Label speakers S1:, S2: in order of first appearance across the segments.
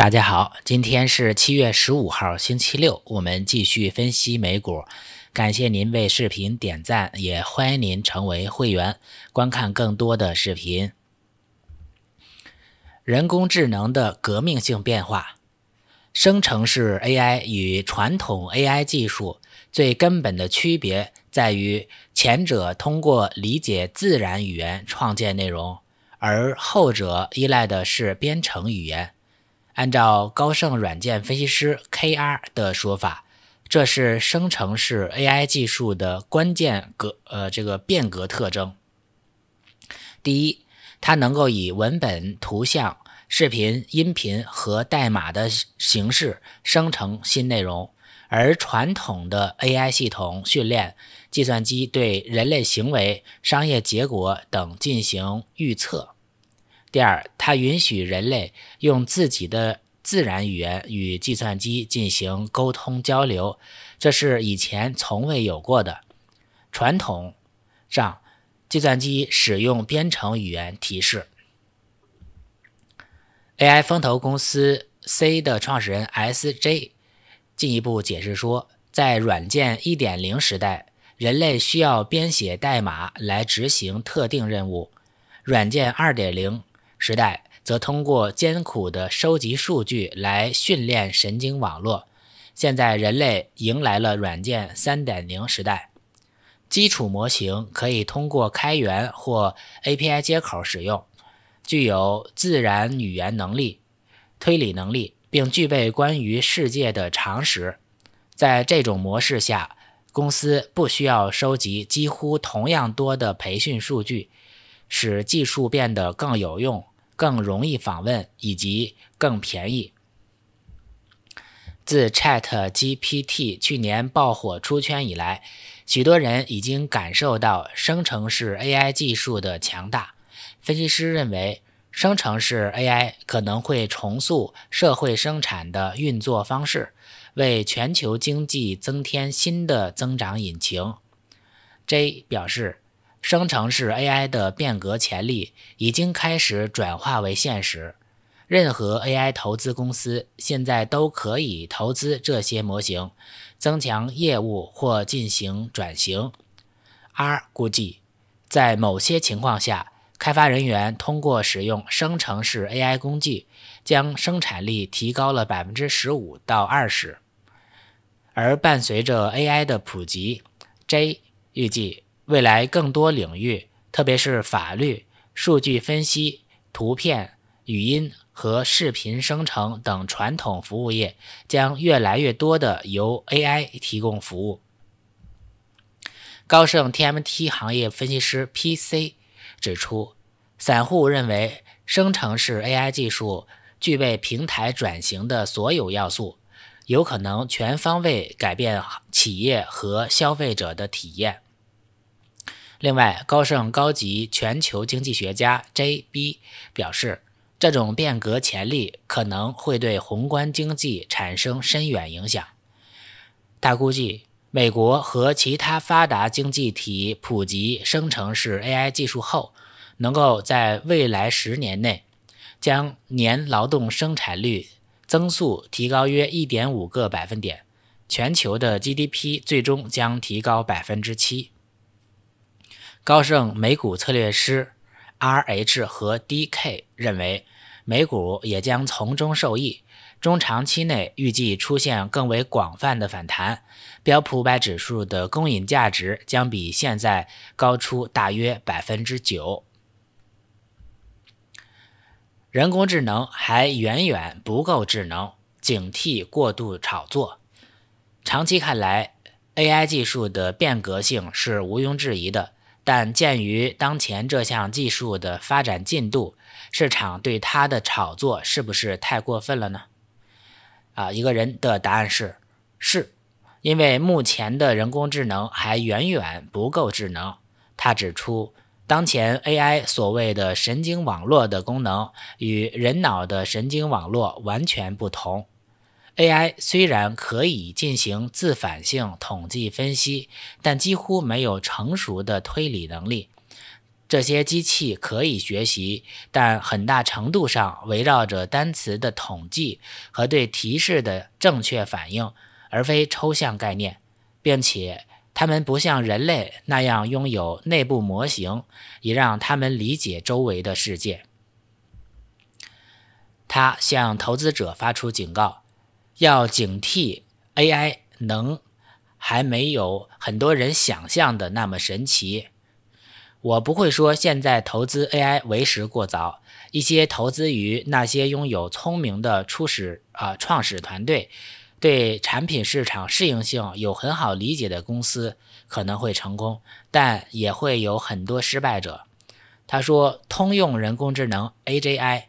S1: 大家好，今天是七月十五号，星期六，我们继续分析美股。感谢您为视频点赞，也欢迎您成为会员，观看更多的视频。人工智能的革命性变化，生成式 AI 与传统 AI 技术最根本的区别在于，前者通过理解自然语言创建内容，而后者依赖的是编程语言。按照高盛软件分析师 K.R 的说法，这是生成式 AI 技术的关键革呃这个变革特征。第一，它能够以文本、图像、视频、音频和代码的形式生成新内容，而传统的 AI 系统训练计算机对人类行为、商业结果等进行预测。第二，它允许人类用自己的自然语言与计算机进行沟通交流，这是以前从未有过的。传统上，计算机使用编程语言提示。AI 风投公司 C 的创始人 S.J. 进一步解释说，在软件1.0时代，人类需要编写代码来执行特定任务，软件2.0。时代则通过艰苦的收集数据来训练神经网络。现在人类迎来了软件3.0时代，基础模型可以通过开源或 API 接口使用，具有自然语言能力、推理能力，并具备关于世界的常识。在这种模式下，公司不需要收集几乎同样多的培训数据，使技术变得更有用。更容易访问以及更便宜。自 Chat GPT 去年爆火出圈以来，许多人已经感受到生成式 AI 技术的强大。分析师认为，生成式 AI 可能会重塑社会生产的运作方式，为全球经济增添新的增长引擎。J 表示。生成式 AI 的变革潜力已经开始转化为现实。任何 AI 投资公司现在都可以投资这些模型，增强业务或进行转型。R 估计，在某些情况下，开发人员通过使用生成式 AI 工具，将生产力提高了百分之十五到二十。而伴随着 AI 的普及，J 预计。未来更多领域，特别是法律、数据分析、图片、语音和视频生成等传统服务业，将越来越多的由 AI 提供服务。高盛 TMT 行业分析师 P.C. 指出，散户认为生成式 AI 技术具备平台转型的所有要素，有可能全方位改变企业和消费者的体验。另外，高盛高级全球经济学家 J.B 表示，这种变革潜力可能会对宏观经济产生深远影响。他估计，美国和其他发达经济体普及生成式 AI 技术后，能够在未来十年内将年劳动生产率增速提高约1.5个百分点，全球的 GDP 最终将提高7%。高盛美股策略师 R.H. 和 D.K. 认为，美股也将从中受益，中长期内预计出现更为广泛的反弹，标普五百指数的公允价值将比现在高出大约百分之九。人工智能还远远不够智能，警惕过度炒作。长期看来，AI 技术的变革性是毋庸置疑的。但鉴于当前这项技术的发展进度，市场对它的炒作是不是太过分了呢？啊，一个人的答案是是，因为目前的人工智能还远远不够智能。他指出，当前 AI 所谓的神经网络的功能与人脑的神经网络完全不同。AI 虽然可以进行自反性统计分析，但几乎没有成熟的推理能力。这些机器可以学习，但很大程度上围绕着单词的统计和对提示的正确反应，而非抽象概念，并且它们不像人类那样拥有内部模型，以让他们理解周围的世界。他向投资者发出警告。要警惕 AI 能还没有很多人想象的那么神奇。我不会说现在投资 AI 为时过早，一些投资于那些拥有聪明的初始啊创始团队，对产品市场适应性有很好理解的公司可能会成功，但也会有很多失败者。他说，通用人工智能 AGI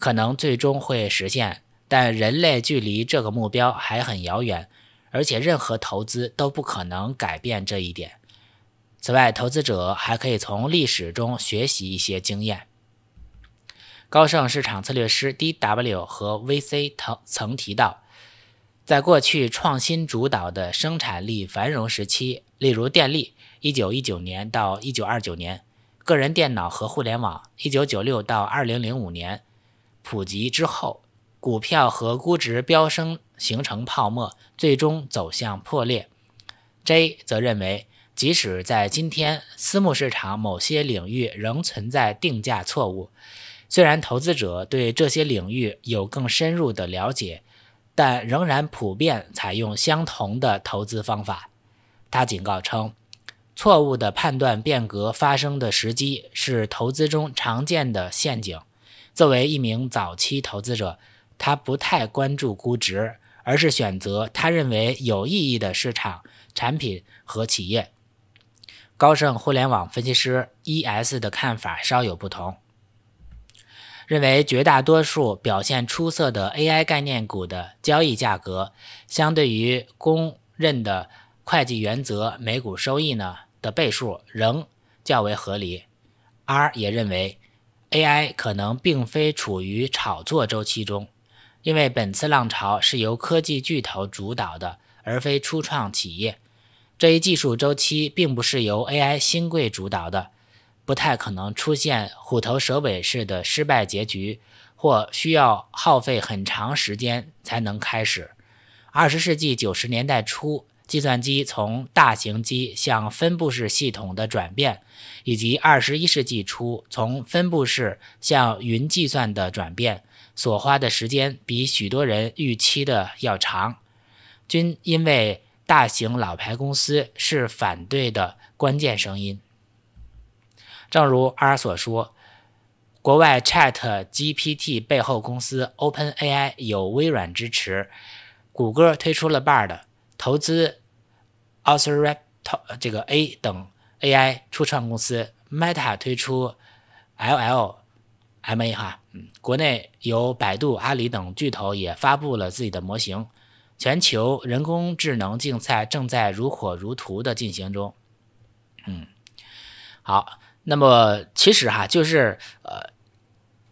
S1: 可能最终会实现。但人类距离这个目标还很遥远，而且任何投资都不可能改变这一点。此外，投资者还可以从历史中学习一些经验。高盛市场策略师 D.W. 和 V.C. 曾曾提到，在过去创新主导的生产力繁荣时期，例如电力 （1919 年到1929年）、个人电脑和互联网 （1996 到2005年）普及之后。股票和估值飙升形成泡沫，最终走向破裂。J 则认为，即使在今天，私募市场某些领域仍存在定价错误。虽然投资者对这些领域有更深入的了解，但仍然普遍采用相同的投资方法。他警告称，错误的判断变革发生的时机是投资中常见的陷阱。作为一名早期投资者，他不太关注估值，而是选择他认为有意义的市场产品和企业。高盛互联网分析师 E.S 的看法稍有不同，认为绝大多数表现出色的 AI 概念股的交易价格，相对于公认的会计原则每股收益呢的倍数仍较为合理。R 也认为 AI 可能并非处于炒作周期中。因为本次浪潮是由科技巨头主导的，而非初创企业。这一技术周期并不是由 AI 新贵主导的，不太可能出现虎头蛇尾式的失败结局，或需要耗费很长时间才能开始。二十世纪九十年代初，计算机从大型机向分布式系统的转变，以及二十一世纪初从分布式向云计算的转变。所花的时间比许多人预期的要长，均因为大型老牌公司是反对的关键声音。正如 R 所说，国外 Chat GPT 背后公司 Open AI 有微软支持，谷歌推出了 Bard，投资 a Oscar 这个 A 等 AI 初创公司，Meta 推出 LL。M A 哈，嗯，国内有百度、阿里等巨头也发布了自己的模型，全球人工智能竞赛正在如火如荼的进行中，嗯，好，那么其实哈，就是呃，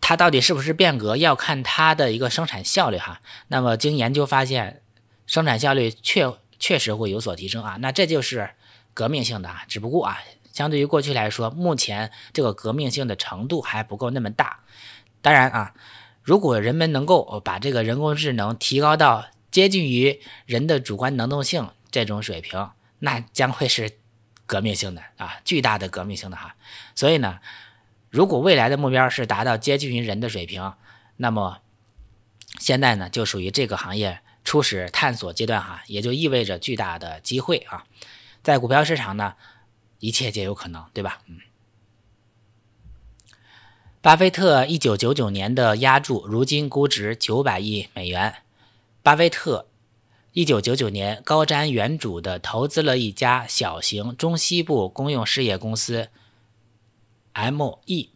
S1: 它到底是不是变革，要看它的一个生产效率哈。那么经研究发现，生产效率确确实会有所提升啊，那这就是革命性的，啊，只不过啊。相对于过去来说，目前这个革命性的程度还不够那么大。当然啊，如果人们能够把这个人工智能提高到接近于人的主观能动性这种水平，那将会是革命性的啊，巨大的革命性的哈。所以呢，如果未来的目标是达到接近于人的水平，那么现在呢就属于这个行业初始探索阶段哈，也就意味着巨大的机会啊，在股票市场呢。一切皆有可能，对吧？嗯，巴菲特一九九九年的押注，如今估值九百亿美元。巴菲特一九九九年高瞻远瞩地投资了一家小型中西部公用事业公司 M.E，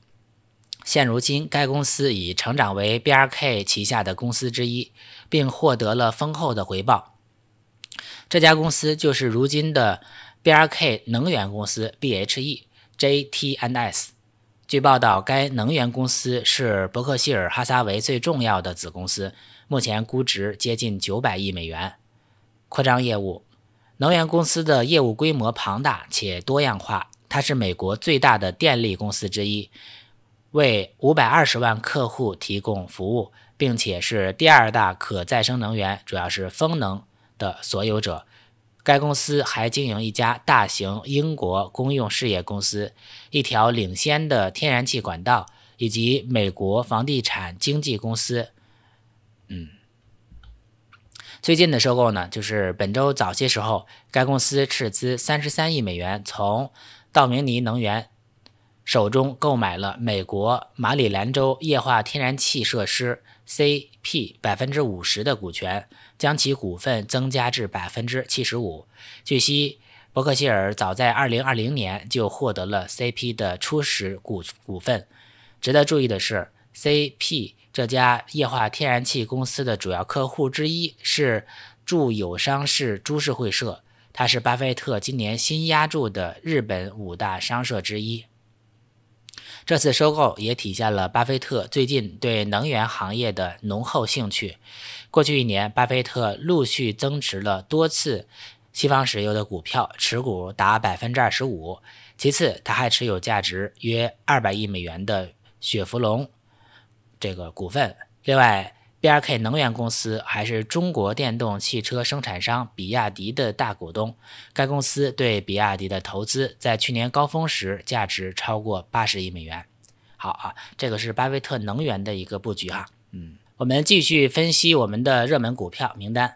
S1: 现如今该公司已成长为 B.R.K. 旗下的公司之一，并获得了丰厚的回报。这家公司就是如今的。BRK 能源公司 BHEJTNs，据报道，该能源公司是伯克希尔哈撒韦最重要的子公司，目前估值接近九百亿美元。扩张业务，能源公司的业务规模庞大且多样化，它是美国最大的电力公司之一，为五百二十万客户提供服务，并且是第二大可再生能源（主要是风能）的所有者。该公司还经营一家大型英国公用事业公司、一条领先的天然气管道以及美国房地产经纪公司。嗯，最近的收购呢，就是本周早些时候，该公司斥资三十三亿美元从道明尼能源手中购买了美国马里兰州液化天然气设施。CP 百分之五十的股权，将其股份增加至百分之七十五。据悉，伯克希尔早在二零二零年就获得了 CP 的初始股股份。值得注意的是，CP 这家液化天然气公司的主要客户之一是住友商事株式会社，它是巴菲特今年新押注的日本五大商社之一。这次收购也体现了巴菲特最近对能源行业的浓厚兴趣。过去一年，巴菲特陆续增持了多次西方石油的股票，持股达百分之二十五。其次，他还持有价值约二百亿美元的雪佛龙这个股份。另外，B R K 能源公司还是中国电动汽车生产商比亚迪的大股东。该公司对比亚迪的投资在去年高峰时价值超过八十亿美元。好啊，这个是巴菲特能源的一个布局哈。嗯，我们继续分析我们的热门股票名单。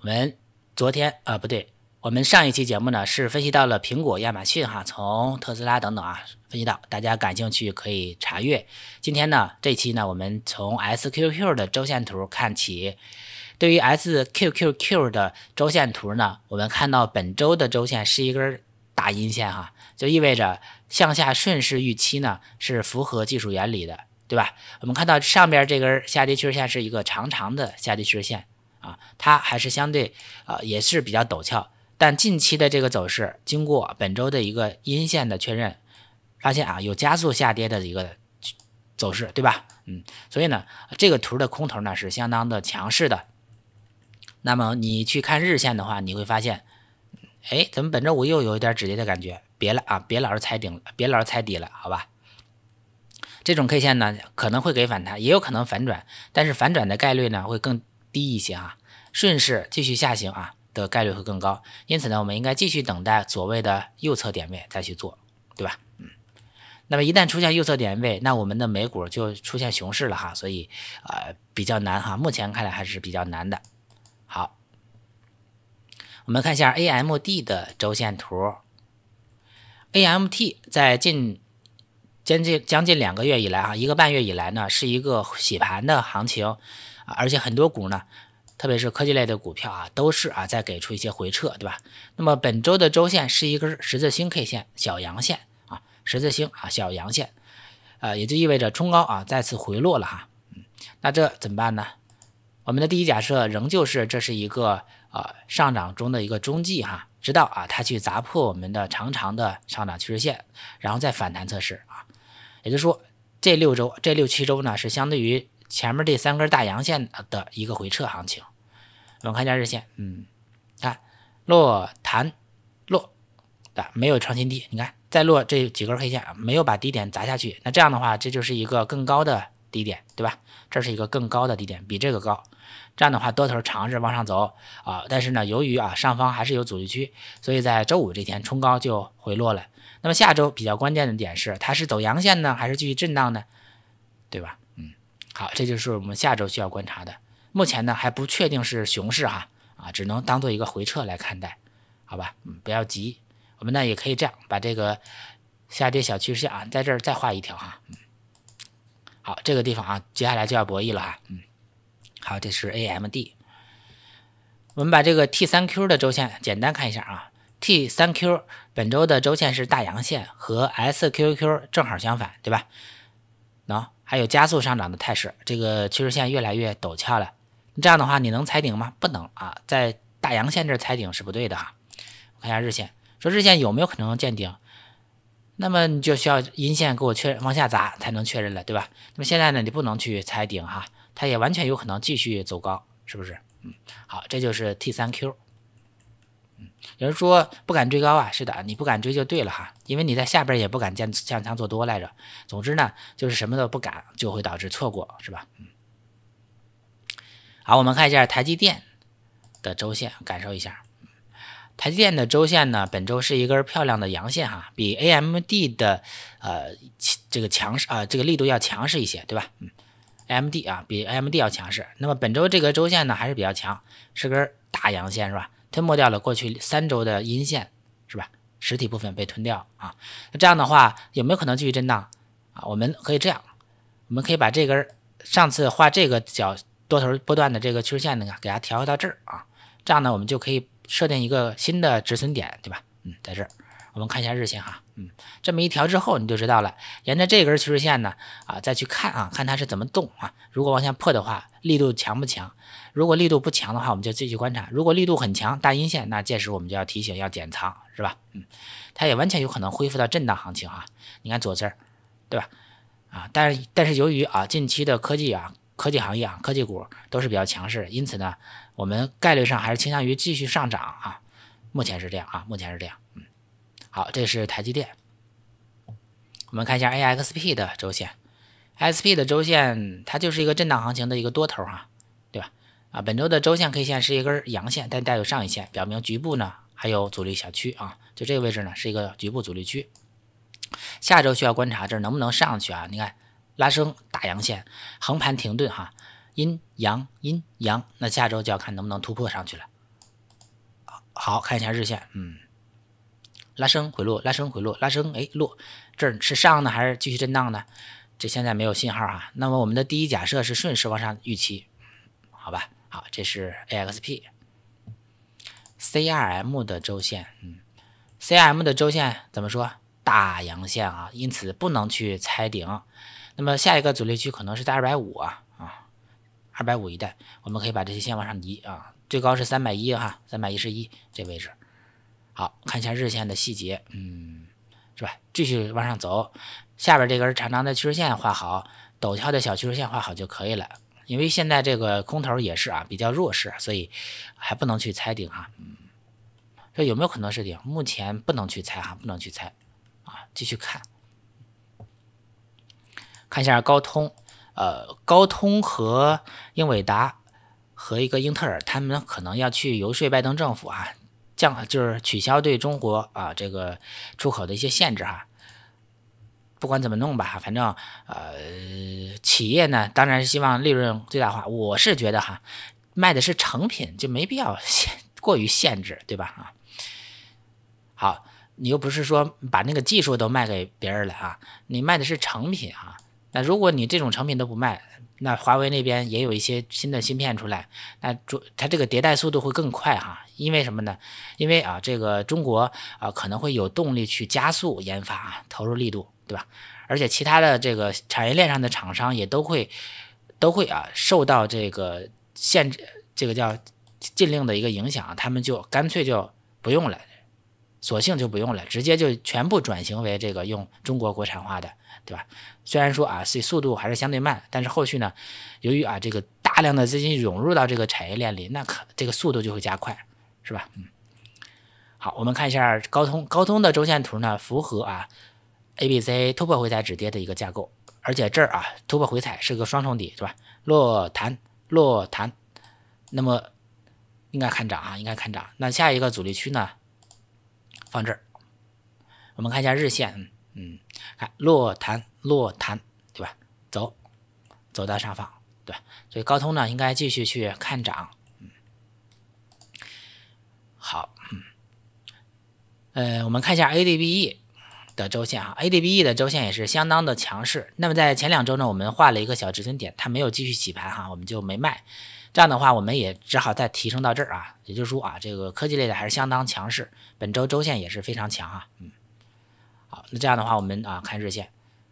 S1: 我们昨天啊，不对，我们上一期节目呢是分析到了苹果、亚马逊哈，从特斯拉等等啊。分析到，大家感兴趣可以查阅。今天呢，这期呢，我们从 s q q 的周线图看起。对于 SQQQ 的周线图呢，我们看到本周的周线是一根大阴线哈，就意味着向下顺势预期呢是符合技术原理的，对吧？我们看到上边这根下跌趋势线是一个长长的下跌趋势线啊，它还是相对呃也是比较陡峭，但近期的这个走势经过本周的一个阴线的确认。发现啊，有加速下跌的一个走势，对吧？嗯，所以呢，这个图的空头呢是相当的强势的。那么你去看日线的话，你会发现，哎，咱们本周五又有一点止跌的感觉。别了啊，别老是踩顶别老是踩底了，好吧？这种 K 线呢可能会给反弹，也有可能反转，但是反转的概率呢会更低一些啊，顺势继续下行啊的概率会更高。因此呢，我们应该继续等待所谓的右侧点位再去做，对吧？嗯。那么一旦出现右侧点位，那我们的美股就出现熊市了哈，所以呃比较难哈，目前看来还是比较难的。好，我们看一下 AMD 的周线图，AMT 在近将近将近两个月以来啊，一个半月以来呢，是一个洗盘的行情，而且很多股呢，特别是科技类的股票啊，都是啊在给出一些回撤，对吧？那么本周的周线是一根十字星 K 线，小阳线。十字星啊，小阳线，呃，也就意味着冲高啊，再次回落了哈。嗯，那这怎么办呢？我们的第一假设仍旧是，这是一个呃上涨中的一个中继哈，直到啊它去砸破我们的长长的上涨趋势线，然后再反弹测试啊。也就是说，这六周这六七周呢，是相对于前面这三根大阳线的一个回撤行情。我们看一下日线，嗯，看，落弹。没有创新低，你看再落这几根黑线，没有把低点砸下去，那这样的话，这就是一个更高的低点，对吧？这是一个更高的低点，比这个高。这样的话，多头尝试往上走啊，但是呢，由于啊上方还是有阻力区，所以在周五这天冲高就回落了。那么下周比较关键的点是，它是走阳线呢，还是继续震荡呢？对吧？嗯，好，这就是我们下周需要观察的。目前呢还不确定是熊市哈啊，只能当做一个回撤来看待，好吧？嗯，不要急。我们呢也可以这样，把这个下跌小趋势线啊，在这儿再画一条哈。好，这个地方啊，接下来就要博弈了哈。嗯，好，这是 AMD。我们把这个 T3Q 的周线简单看一下啊，T3Q 本周的周线是大阳线，和 SQQ 正好相反，对吧？喏，还有加速上涨的态势，这个趋势线越来越陡峭了。这样的话，你能踩顶吗？不能啊，在大阳线这儿踩顶是不对的哈。我看一下日线。说日线有没有可能见顶？那么你就需要阴线给我确往下砸才能确认了，对吧？那么现在呢，你不能去猜顶哈，它也完全有可能继续走高，是不是？嗯，好，这就是 T 三 Q。嗯，有人说不敢追高啊，是的，你不敢追就对了哈，因为你在下边也不敢建向上做多来着。总之呢，就是什么都不敢，就会导致错过，是吧？嗯，好，我们看一下台积电的周线，感受一下。台积电的周线呢，本周是一根漂亮的阳线哈，比 AMD 的呃这个强势啊，这个力度要强势一些，对吧？嗯，AMD 啊，比 AMD 要强势。那么本周这个周线呢，还是比较强，是根大阳线是吧？吞没掉了过去三周的阴线是吧？实体部分被吞掉啊。那这样的话，有没有可能继续震荡啊？我们可以这样，我们可以把这根上次画这个角多头波段的这个趋势线呢，给它调到这儿啊，这样呢，我们就可以。设定一个新的止损点，对吧？嗯，在这儿，我们看一下日线哈，嗯，这么一调之后，你就知道了。沿着这根趋势线呢，啊，再去看啊，看它是怎么动啊。如果往下破的话，力度强不强？如果力度不强的话，我们就继续观察。如果力度很强，大阴线，那届时我们就要提醒要减仓，是吧？嗯，它也完全有可能恢复到震荡行情啊。你看左侧儿，对吧？啊，但但是由于啊近期的科技啊科技行业啊科技股都是比较强势，因此呢。我们概率上还是倾向于继续上涨啊，目前是这样啊，目前是这样，嗯，好，这是台积电。我们看一下 A X P 的周线，S P 的周线它就是一个震荡行情的一个多头哈，对吧？啊，本周的周线 K 线是一根阳线，但带有上影线，表明局部呢还有阻力小区啊，就这个位置呢是一个局部阻力区，下周需要观察这能不能上去啊？你看拉升大阳线，横盘停顿哈。阴阳阴阳，那下周就要看能不能突破上去了。好，看一下日线，嗯，拉升回落，拉升回落，拉升，哎，落，这是上呢还是继续震荡呢？这现在没有信号啊。那么我们的第一假设是顺势往上预期，好吧？好，这是 A X P C R M 的周线，嗯，C R M 的周线怎么说？大阳线啊，因此不能去猜顶。那么下一个阻力区可能是在二百五啊。二百五一带，我们可以把这些线往上移啊，最高是三百一哈，三百一十一这位置。好，看一下日线的细节，嗯，是吧？继续往上走，下边这根长长的趋势线画好，陡峭的小趋势线画好就可以了。因为现在这个空头也是啊，比较弱势，所以还不能去猜顶哈。嗯，这有没有可能是顶？目前不能去猜哈，不能去猜啊，继续看，看一下高通。呃，高通和英伟达和一个英特尔，他们可能要去游说拜登政府啊，降就是取消对中国啊这个出口的一些限制哈。不管怎么弄吧，反正呃，企业呢当然是希望利润最大化。我是觉得哈，卖的是成品就没必要限过于限制，对吧啊？好，你又不是说把那个技术都卖给别人了啊，你卖的是成品啊。那如果你这种成品都不卖，那华为那边也有一些新的芯片出来，那主它这个迭代速度会更快哈，因为什么呢？因为啊，这个中国啊可能会有动力去加速研发，啊，投入力度，对吧？而且其他的这个产业链上的厂商也都会，都会啊受到这个限制，这个叫禁令的一个影响，他们就干脆就不用了。索性就不用了，直接就全部转型为这个用中国国产化的，对吧？虽然说啊，所以速度还是相对慢，但是后续呢，由于啊这个大量的资金涌入到这个产业链里，那可这个速度就会加快，是吧？嗯，好，我们看一下高通，高通的周线图呢，符合啊 A B C 突破回踩止跌的一个架构，而且这儿啊突破回踩是个双重底，是吧？落弹落弹，那么应该看涨啊，应该看涨。那下一个阻力区呢？放这儿，我们看一下日线，嗯嗯，看落弹落弹，对吧？走走到上方，对吧？所以高通呢，应该继续去看涨，嗯，好，嗯，呃，我们看一下 A D B E 的周线啊 a D B E 的周线也是相当的强势。那么在前两周呢，我们画了一个小止损点，它没有继续洗盘哈，我们就没卖。这样的话，我们也只好再提升到这儿啊，也就是说啊，这个科技类的还是相当强势，本周周线也是非常强啊，嗯，好，那这样的话，我们啊看日线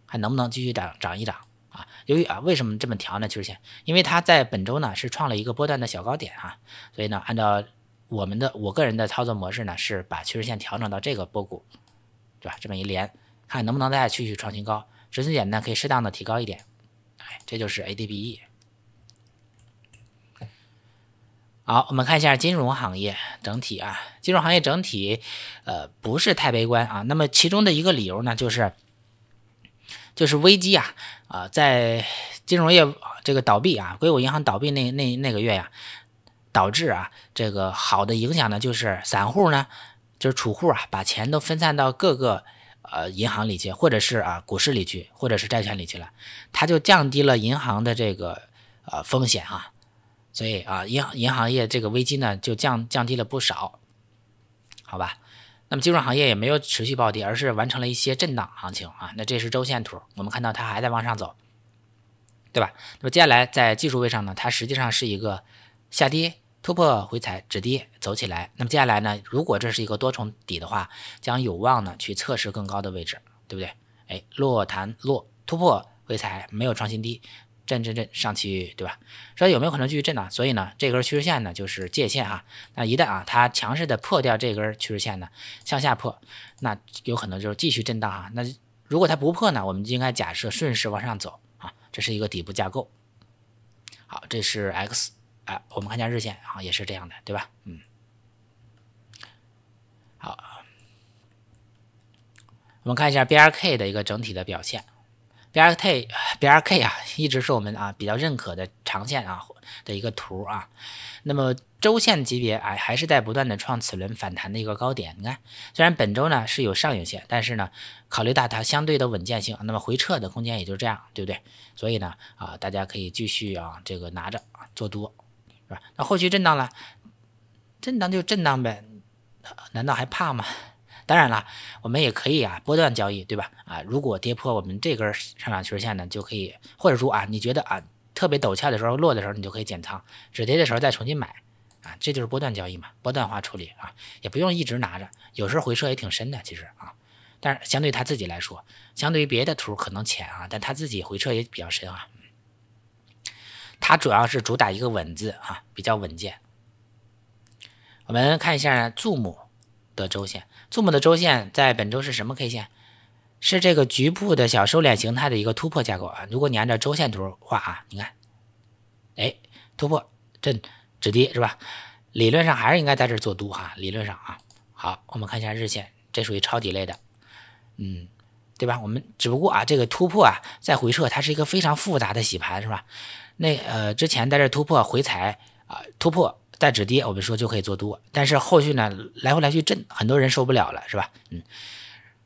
S1: 还能不能继续涨涨一涨啊？由于啊为什么这么调呢趋势线？因为它在本周呢是创了一个波段的小高点啊，所以呢，按照我们的我个人的操作模式呢，是把趋势线调整到这个波谷，对吧？这么一连，看能不能再继续创新高，止损点呢可以适当的提高一点，哎，这就是 A D B E。好，我们看一下金融行业整体啊，金融行业整体，呃，不是太悲观啊。那么其中的一个理由呢，就是，就是危机啊，啊，在金融业这个倒闭啊，硅谷银行倒闭那那那个月呀，导致啊，这个好的影响呢，就是散户呢，就是储户啊，把钱都分散到各个呃银行里去，或者是啊股市里去，或者是债券里去了，它就降低了银行的这个呃风险啊。所以啊，银行银行业这个危机呢就降降低了不少，好吧？那么金融行业也没有持续暴跌，而是完成了一些震荡行情啊。那这是周线图，我们看到它还在往上走，对吧？那么接下来在技术位上呢，它实际上是一个下跌突破回踩止跌走起来。那么接下来呢，如果这是一个多重底的话，将有望呢去测试更高的位置，对不对？哎，落弹落突破回踩没有创新低。震震震上去，对吧？所以有没有可能继续震呢？所以呢，这根趋势线呢就是界限啊。那一旦啊它强势的破掉这根趋势线呢，向下破，那有可能就是继续震荡啊。那如果它不破呢，我们应该假设顺势往上走啊。这是一个底部架构。好，这是 X 啊，我们看一下日线啊，也是这样的，对吧？嗯，好，我们看一下 BRK 的一个整体的表现。BRK，BRK 啊，一直是我们啊比较认可的长线啊的一个图啊。那么周线级别哎，还是在不断的创此轮反弹的一个高点。你看，虽然本周呢是有上影线，但是呢，考虑到它相对的稳健性，那么回撤的空间也就这样，对不对？所以呢啊，大家可以继续啊这个拿着做多，是吧？那后续震荡了，震荡就震荡呗，难道还怕吗？当然了，我们也可以啊，波段交易，对吧？啊，如果跌破我们这根上涨趋势线呢，就可以，或者说啊，你觉得啊特别陡峭的时候，落的时候你就可以减仓，止跌的时候再重新买啊，这就是波段交易嘛，波段化处理啊，也不用一直拿着，有时候回撤也挺深的，其实啊，但是相对他自己来说，相对于别的图可能浅啊，但他自己回撤也比较深啊。他主要是主打一个稳字啊，比较稳健。我们看一下 Zoom 的周线，Zoom 的周线在本周是什么 K 线？是这个局部的小收敛形态的一个突破架构啊。如果你按照周线图画啊，你看，哎，突破震止跌是吧？理论上还是应该在这做多哈，理论上啊。好，我们看一下日线，这属于抄底类的，嗯，对吧？我们只不过啊，这个突破啊，再回撤，它是一个非常复杂的洗盘是吧？那呃，之前在这突破回踩啊，突破。在止跌，我们说就可以做多，但是后续呢，来回来去震，很多人受不了了，是吧？嗯，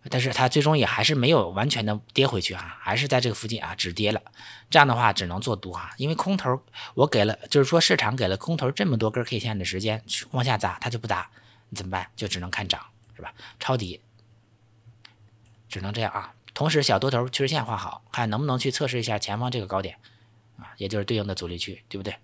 S1: 但是它最终也还是没有完全的跌回去啊，还是在这个附近啊止跌了，这样的话只能做多啊，因为空头我给了，就是说市场给了空头这么多根 K 线的时间往下砸，它就不砸，你怎么办？就只能看涨，是吧？抄底，只能这样啊。同时，小多头趋势线画好，看能不能去测试一下前方这个高点啊，也就是对应的阻力区，对不对？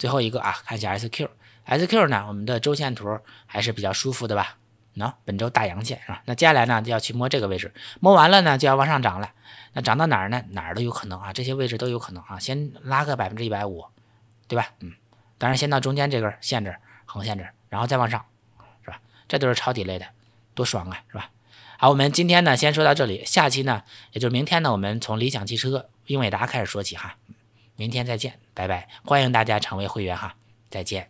S1: 最后一个啊，看一下 S Q S Q 呢，我们的周线图还是比较舒服的吧？喏，本周大阳线是吧？那接下来呢，就要去摸这个位置，摸完了呢，就要往上涨了。那涨到哪儿呢？哪儿都有可能啊，这些位置都有可能啊。先拉个百分之一百五，对吧？嗯，当然先到中间这根线这儿，横线这儿，然后再往上，是吧？这都是抄底类的，多爽啊，是吧？好，我们今天呢，先说到这里，下期呢，也就是明天呢，我们从理想汽车、英伟达开始说起哈。明天再见。拜拜，欢迎大家成为会员哈，再见。